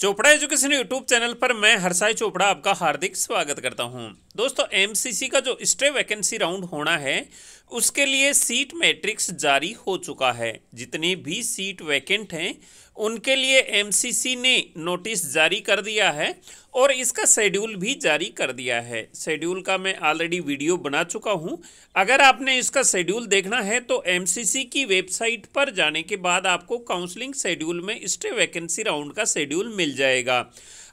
Chopra education YouTube channel पर मैं हरसाई चोपड़ा आपका हार्दिक स्वागत करता हूं दोस्तों एमसीसी का जो स्टे वैकेंसी राउंड होना है उसके लिए सीट मैट्रिक्स जारी हो चुका है जितनी भी सीट वैकेंट हैं उनके लिए एमसीसी ने नोटिस जारी कर दिया है और इसका शेड्यूल भी जारी कर दिया है शेड्यूल का मैं ऑलरेडी वीडियो बना चुका हूं अगर आपने इसका शेड्यूल देखना है तो एमसीसी की वेबसाइट पर जाने के बाद आपको काउंसलिंग शेड्यूल में स्टे वैकेंसी राउंड का शेड्यूल मिल जाएगा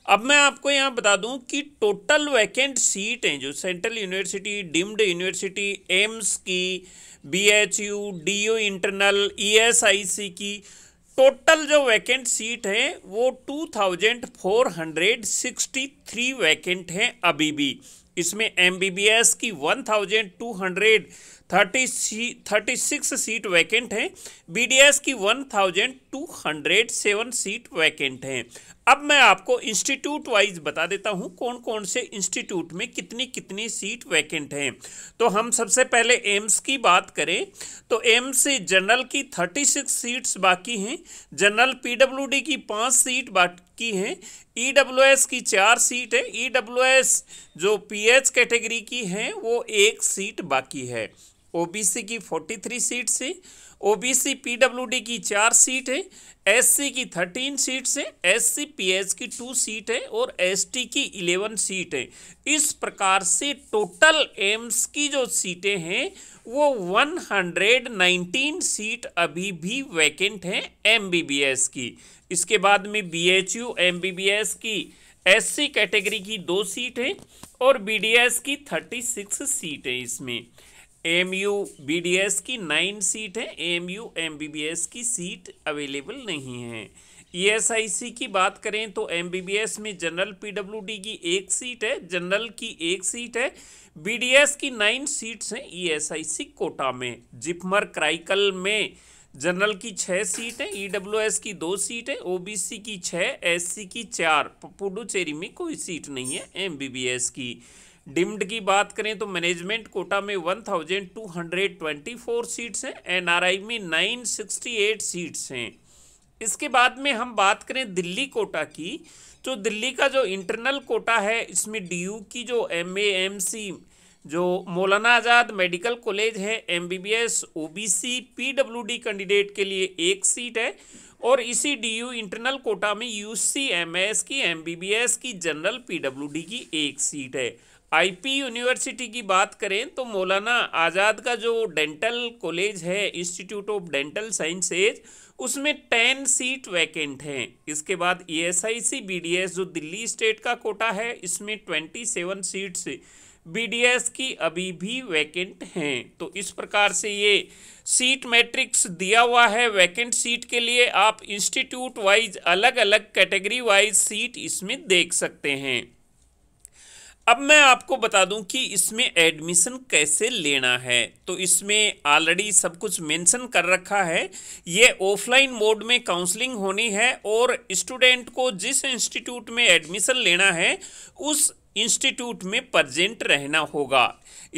अब मैं आपको यहाँ बता दूँ कि टोटल वैकेंट सीट हैं जो central university deemed university AIIMS की B H U D U internal E S I C की टोटल जो वैकेंट सीट है वो two thousand four hundred sixty three vacant हैं अभी भी इसमें एम बी बी एस की one thousand two hundred thirty thirty six seat vacant हैं बीडीएस की one thousand two hundred seven seat vacant हैं अब मैं आपको इंस्टीट्यूट वाइज बता देता हूं कौन कौन से इंस्टीट्यूट में कितनी कितनी सीट वैकेंट हैं तो हम सबसे पहले एम्स की बात करें तो एम्स जनरल की थर्टी सिक्स सीट्स बाकी हैं जनरल पीडब्ल्यूडी की पाँच सीट बाकी हैं ईडब्ल्यूएस e की चार सीट है ईडब्ल्यूएस e जो पीएच कैटेगरी की हैं वो एक सीट बाकी है ओबीसी की 43 सीट्स है ओबीसी पीडब्ल्यूडी की चार सीट है एससी की 13 सीट्स है एससी पीएच की टू सीट है और एसटी की 11 सीट है इस प्रकार से टोटल एम्स की जो सीटें हैं वो 119 सीट अभी भी वैकेंट हैं एमबीबीएस की इसके बाद में बीएचयू एमबीबीएस की एससी कैटेगरी की दो सीट है और बीडीएस की 36 सीट है इसमें M U B D S की नाइन सीट है M U M B B S की सीट अवेलेबल नहीं है ई एस आई सी की बात करें तो एम बी बी एस में जनरल पी डब्ल्यू डी की एक सीट है जनरल की एक सीट है बी डी एस की नाइन सीट्स हैं ई एस आई सी कोटा में जिपमर क्राइकल में जनरल की छः सीट है ई डब्ल्यू एस की दो सीट है ओ बी सी की छः एस सी की चार पुडुचेरी में कोई सीट नहीं है एम बी बी एस की डिम्ड की बात करें तो मैनेजमेंट कोटा में 1224 सीट्स हैं एनआरआई में 968 सीट्स हैं इसके बाद में हम बात करें दिल्ली कोटा की तो दिल्ली का जो इंटरनल कोटा है इसमें डीयू की जो एम एम सी जो मौलाना आज़ाद मेडिकल कॉलेज है M B B S O B C P W D candidate के लिए एक सीट है और इसी डी यू इंटरनल कोटा में यू सी एम एस की एम बी बी एस की जनरल पी डब्ल्यू डी की एक सीट है आईपी यूनिवर्सिटी की बात करें तो मौलाना आज़ाद का जो डेंटल कॉलेज है इंस्टीट्यूट ऑफ डेंटल साइंसेज उसमें टेन सीट वैकेंट हैं इसके बाद E S I C B D S जो दिल्ली स्टेट का कोटा है इसमें twenty seven seats B D S की अभी भी वैकेंट हैं तो इस प्रकार से ये सीट मैट्रिक्स दिया हुआ है वैकेंट सीट के लिए आप इंस्टीट्यूट वाइज अलग अलग कैटेगरी वाइज सीट इसमें देख सकते हैं अब मैं आपको बता दूं कि इसमें एडमिशन कैसे लेना है तो इसमें ऑलरेडी सब कुछ मेंशन कर रखा है ये ऑफलाइन मोड में काउंसलिंग होनी है और स्टूडेंट को जिस इंस्टीट्यूट में एडमिशन लेना है उस इंस्टीट्यूट में प्रजेंट रहना होगा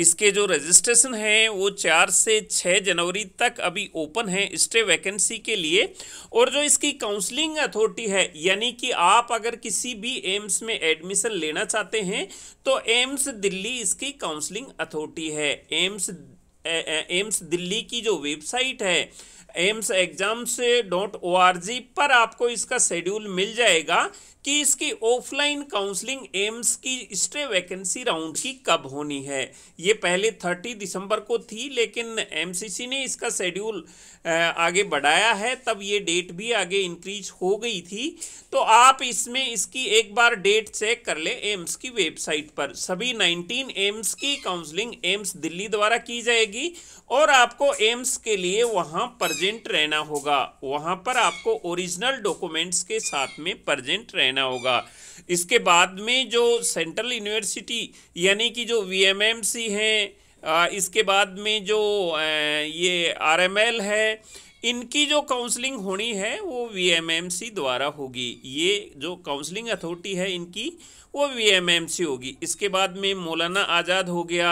इसके जो रजिस्ट्रेशन है वो चार से छः जनवरी तक अभी ओपन है स्टे वैकेंसी के लिए और जो इसकी काउंसलिंग अथॉरिटी है यानी कि आप अगर किसी भी एम्स में एडमिशन लेना चाहते हैं तो एम्स दिल्ली इसकी काउंसलिंग अथॉरिटी है एम्स एम्स दिल्ली की जो वेबसाइट है एम्स एग्जाम्स डॉट ओ पर आपको इसका शेड्यूल मिल जाएगा कि इसकी ऑफलाइन काउंसलिंग एम्स की स्टे वैकेंसी राउंड की कब होनी है ये पहले 30 दिसंबर को थी लेकिन एमसीसी ने इसका शेड्यूल आगे बढ़ाया है तब ये डेट भी आगे इंक्रीज हो गई थी तो आप इसमें इसकी एक बार डेट चेक कर ले एम्स की वेबसाइट पर सभी 19 एम्स की काउंसलिंग एम्स दिल्ली द्वारा की जाएगी और आपको एम्स के लिए वहाँ पर प्रजेंट रहना होगा वहाँ पर आपको ओरिजिनल डॉक्यूमेंट्स के साथ में प्रजेंट रहना होगा इसके बाद में जो सेंट्रल यूनिवर्सिटी यानी कि जो वी एम एम सी हैं इसके बाद में जो ये आर एम एल है इनकी जो काउंसलिंग होनी है वो वीएमएमसी द्वारा होगी ये जो काउंसलिंग अथॉरिटी है इनकी वो वीएमएमसी होगी इसके बाद में मौलाना आज़ाद हो गया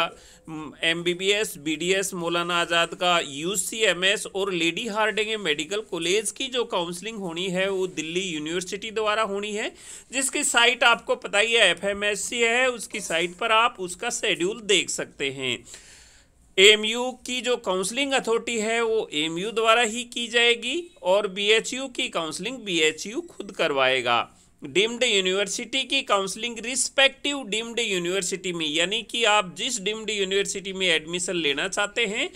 एमबीबीएस बीडीएस मौलाना आज़ाद का यूसीएमएस और लेडी हार्डिंग मेडिकल कॉलेज की जो काउंसलिंग होनी है वो दिल्ली यूनिवर्सिटी द्वारा होनी है जिसकी साइट आपको पता ही है एफ है उसकी साइट पर आप उसका शेड्यूल देख सकते हैं एमयू की जो काउंसलिंग अथॉरिटी है वो एमयू द्वारा ही की जाएगी और बीएचयू की काउंसलिंग बीएचयू खुद करवाएगा डीम्ड यूनिवर्सिटी की काउंसलिंग रिस्पेक्टिव डीम्ड यूनिवर्सिटी में यानी कि आप जिस डीम्ड यूनिवर्सिटी में एडमिशन लेना चाहते हैं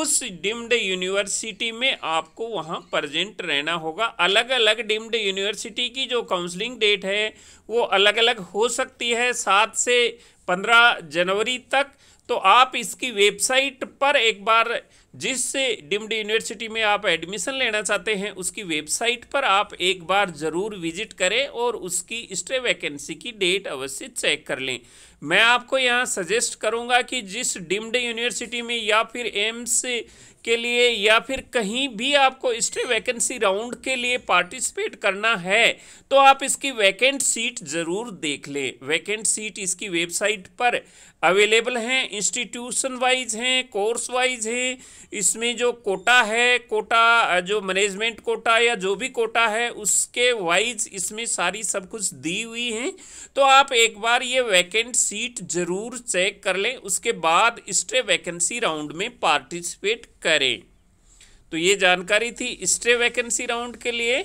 उस डीम्ड यूनिवर्सिटी में आपको वहाँ प्रजेंट रहना होगा अलग अलग डीम्ड यूनिवर्सिटी की जो काउंसलिंग डेट है वो अलग अलग हो सकती है सात से पंद्रह जनवरी तक तो आप इसकी वेबसाइट पर एक बार जिससे डिम्ड यूनिवर्सिटी में आप एडमिशन लेना चाहते हैं उसकी वेबसाइट पर आप एक बार ज़रूर विजिट करें और उसकी स्टे वैकेंसी की डेट अवश्य चेक कर लें मैं आपको यहाँ सजेस्ट करूँगा कि जिस डिम्ड यूनिवर्सिटी में या फिर एम्स के लिए या फिर कहीं भी आपको स्टे वैकेंसी राउंड के लिए पार्टिसिपेट करना है तो आप इसकी वैकेंट सीट ज़रूर देख लें वैकेंट सीट इसकी वेबसाइट पर अवेलेबल हैं इंस्टीट्यूशन वाइज हैं कोर्स वाइज हैं इसमें जो कोटा है कोटा जो मैनेजमेंट कोटा या जो भी कोटा है उसके वाइज इसमें सारी सब कुछ दी हुई हैं तो आप एक बार ये वैकेंट सीट ज़रूर चेक कर लें उसके बाद स्ट्रे वैकेंसी राउंड में पार्टिसिपेट करें तो ये जानकारी थी स्ट्रे वैकेंसी राउंड के लिए